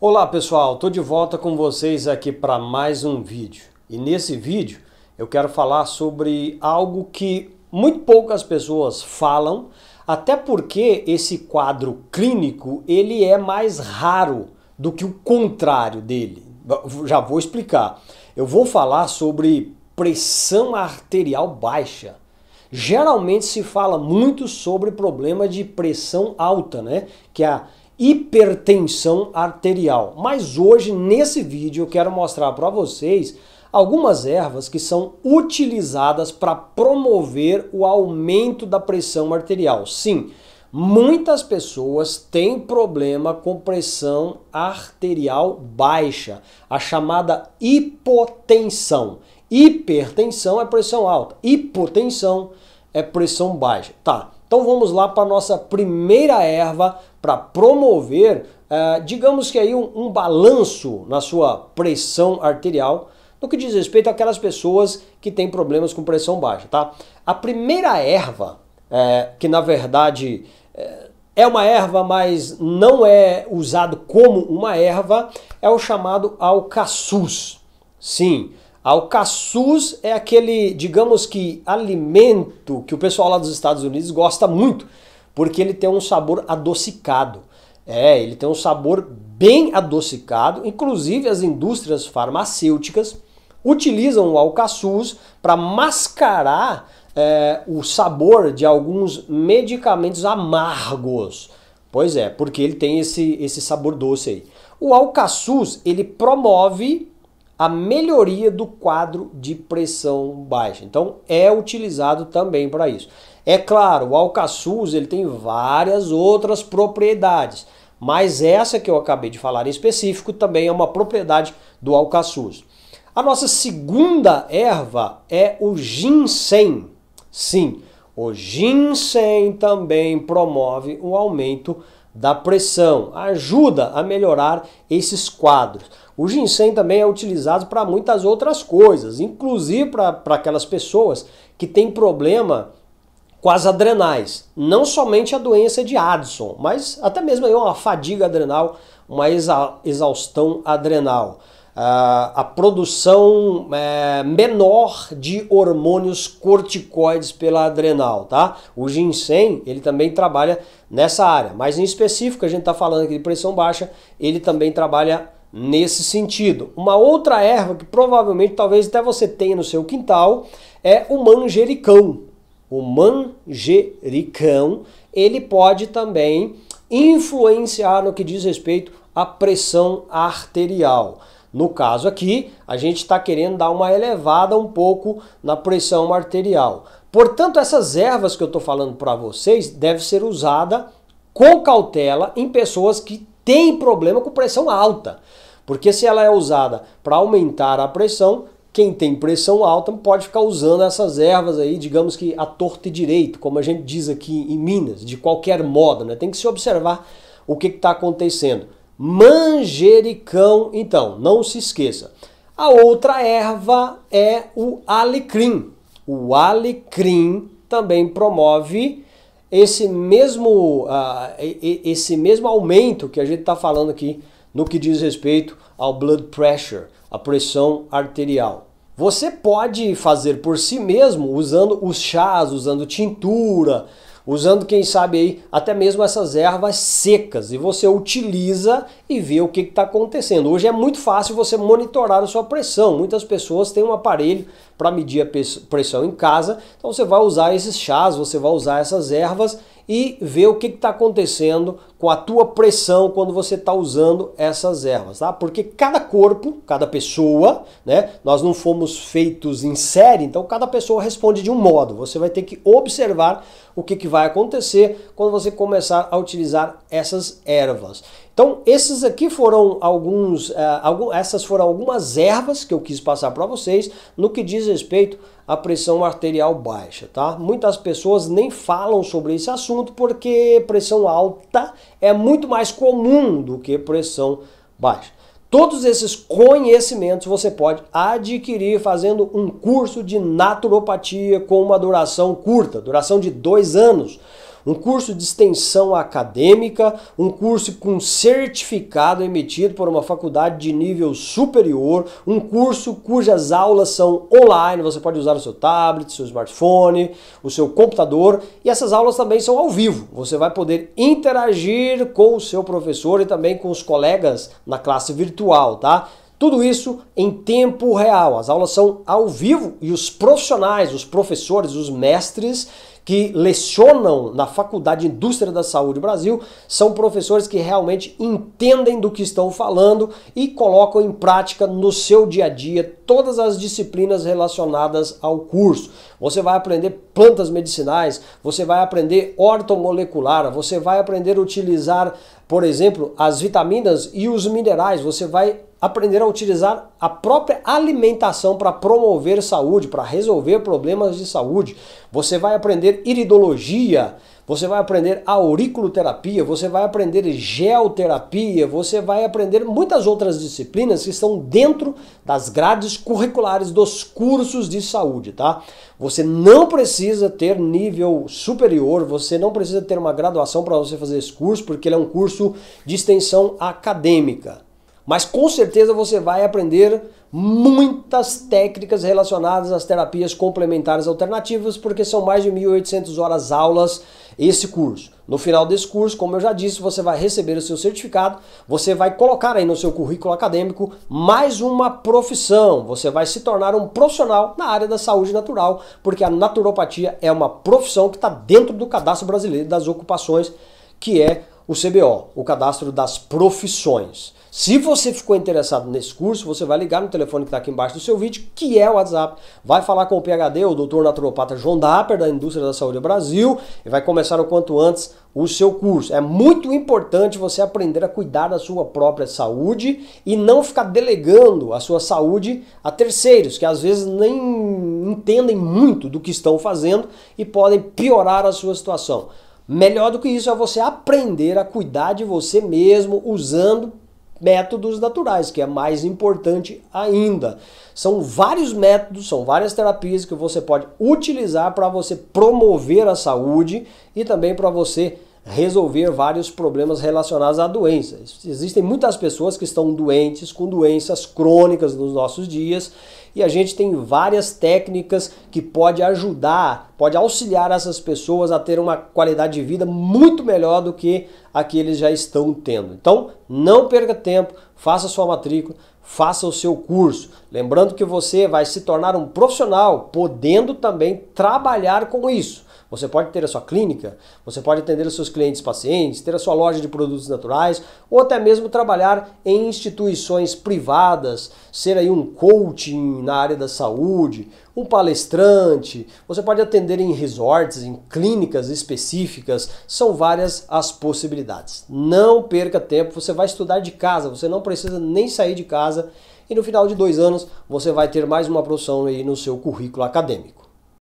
Olá pessoal, estou de volta com vocês aqui para mais um vídeo. E nesse vídeo eu quero falar sobre algo que muito poucas pessoas falam, até porque esse quadro clínico ele é mais raro do que o contrário dele. Já vou explicar. Eu vou falar sobre pressão arterial baixa. Geralmente se fala muito sobre problema de pressão alta, né? Que é a hipertensão arterial. Mas hoje, nesse vídeo, eu quero mostrar para vocês algumas ervas que são utilizadas para promover o aumento da pressão arterial. Sim, muitas pessoas têm problema com pressão arterial baixa, a chamada hipotensão. Hipertensão é pressão alta, hipotensão é pressão baixa. Tá, então vamos lá para a nossa primeira erva para promover, uh, digamos que aí um, um balanço na sua pressão arterial, no que diz respeito àquelas pessoas que têm problemas com pressão baixa, tá? A primeira erva, é, que na verdade é, é uma erva, mas não é usado como uma erva, é o chamado alcaçuz. Sim, alcaçuz é aquele, digamos que, alimento que o pessoal lá dos Estados Unidos gosta muito porque ele tem um sabor adocicado. É, ele tem um sabor bem adocicado, inclusive as indústrias farmacêuticas utilizam o alcaçuz para mascarar é, o sabor de alguns medicamentos amargos. Pois é, porque ele tem esse, esse sabor doce aí. O alcaçuz, ele promove a melhoria do quadro de pressão baixa. Então é utilizado também para isso. É claro, o alcaçuz ele tem várias outras propriedades, mas essa que eu acabei de falar em específico também é uma propriedade do alcaçuz. A nossa segunda erva é o ginseng. Sim, o ginseng também promove o aumento da pressão, ajuda a melhorar esses quadros. O ginseng também é utilizado para muitas outras coisas, inclusive para aquelas pessoas que têm problema com as adrenais. Não somente a doença de Addison, mas até mesmo uma fadiga adrenal, uma exa exaustão adrenal. Uh, a produção é, menor de hormônios corticoides pela adrenal, tá? O ginseng, ele também trabalha nessa área, mas em específico, a gente está falando aqui de pressão baixa, ele também trabalha nesse sentido. Uma outra erva que provavelmente, talvez até você tenha no seu quintal, é o manjericão. O manjericão, ele pode também influenciar no que diz respeito à pressão arterial. No caso aqui, a gente está querendo dar uma elevada um pouco na pressão arterial. Portanto, essas ervas que eu estou falando para vocês devem ser usada com cautela em pessoas que tem problema com pressão alta. Porque se ela é usada para aumentar a pressão, quem tem pressão alta pode ficar usando essas ervas aí, digamos que a torta e direito, como a gente diz aqui em Minas, de qualquer modo, né? Tem que se observar o que está acontecendo. Manjericão, então, não se esqueça. A outra erva é o alecrim. O alecrim também promove esse mesmo, uh, esse mesmo aumento que a gente está falando aqui no que diz respeito ao blood pressure, a pressão arterial. Você pode fazer por si mesmo usando os chás, usando tintura, usando quem sabe aí até mesmo essas ervas secas e você utiliza e vê o que está acontecendo. Hoje é muito fácil você monitorar a sua pressão. Muitas pessoas têm um aparelho para medir a pressão em casa, então você vai usar esses chás, você vai usar essas ervas e ver o que está acontecendo com a tua pressão quando você está usando essas ervas, tá? Porque cada corpo, cada pessoa, né? Nós não fomos feitos em série, então cada pessoa responde de um modo. Você vai ter que observar o que, que vai acontecer quando você começar a utilizar essas ervas. Então, esses aqui foram alguns, uh, algum, essas foram algumas ervas que eu quis passar para vocês no que diz respeito a pressão arterial baixa, tá? Muitas pessoas nem falam sobre esse assunto porque pressão alta é muito mais comum do que pressão baixa. Todos esses conhecimentos você pode adquirir fazendo um curso de naturopatia com uma duração curta, duração de dois anos um curso de extensão acadêmica, um curso com certificado emitido por uma faculdade de nível superior, um curso cujas aulas são online, você pode usar o seu tablet, seu smartphone, o seu computador, e essas aulas também são ao vivo. Você vai poder interagir com o seu professor e também com os colegas na classe virtual, tá? Tudo isso em tempo real. As aulas são ao vivo e os profissionais, os professores, os mestres que lecionam na Faculdade de Indústria da Saúde Brasil são professores que realmente entendem do que estão falando e colocam em prática no seu dia a dia todas as disciplinas relacionadas ao curso. Você vai aprender plantas medicinais, você vai aprender ortomolecular, você vai aprender a utilizar, por exemplo, as vitaminas e os minerais, você vai aprender a utilizar a própria alimentação para promover saúde, para resolver problemas de saúde. Você vai aprender iridologia, você vai aprender auriculoterapia, você vai aprender geoterapia, você vai aprender muitas outras disciplinas que estão dentro das grades curriculares dos cursos de saúde, tá? Você não precisa ter nível superior, você não precisa ter uma graduação para você fazer esse curso, porque ele é um curso de extensão acadêmica. Mas com certeza você vai aprender muitas técnicas relacionadas às terapias complementares alternativas, porque são mais de 1.800 horas aulas esse curso. No final desse curso, como eu já disse, você vai receber o seu certificado, você vai colocar aí no seu currículo acadêmico mais uma profissão, você vai se tornar um profissional na área da saúde natural, porque a naturopatia é uma profissão que está dentro do cadastro brasileiro das ocupações, que é o CBO, o cadastro das profissões. Se você ficou interessado nesse curso, você vai ligar no telefone que está aqui embaixo do seu vídeo, que é o WhatsApp. Vai falar com o PHD, o doutor naturopata João Dapper, da Indústria da Saúde Brasil, e vai começar o quanto antes o seu curso. É muito importante você aprender a cuidar da sua própria saúde e não ficar delegando a sua saúde a terceiros, que às vezes nem entendem muito do que estão fazendo e podem piorar a sua situação. Melhor do que isso é você aprender a cuidar de você mesmo usando métodos naturais, que é mais importante ainda. São vários métodos, são várias terapias que você pode utilizar para você promover a saúde e também para você resolver vários problemas relacionados à doença. Existem muitas pessoas que estão doentes, com doenças crônicas nos nossos dias, e a gente tem várias técnicas que pode ajudar, pode auxiliar essas pessoas a ter uma qualidade de vida muito melhor do que a que eles já estão tendo. Então, não perca tempo, faça sua matrícula, faça o seu curso. Lembrando que você vai se tornar um profissional, podendo também trabalhar com isso. Você pode ter a sua clínica, você pode atender os seus clientes pacientes, ter a sua loja de produtos naturais ou até mesmo trabalhar em instituições privadas, ser aí um coaching na área da saúde, um palestrante, você pode atender em resorts, em clínicas específicas, são várias as possibilidades. Não perca tempo, você vai estudar de casa, você não precisa nem sair de casa e no final de dois anos você vai ter mais uma profissão aí no seu currículo acadêmico.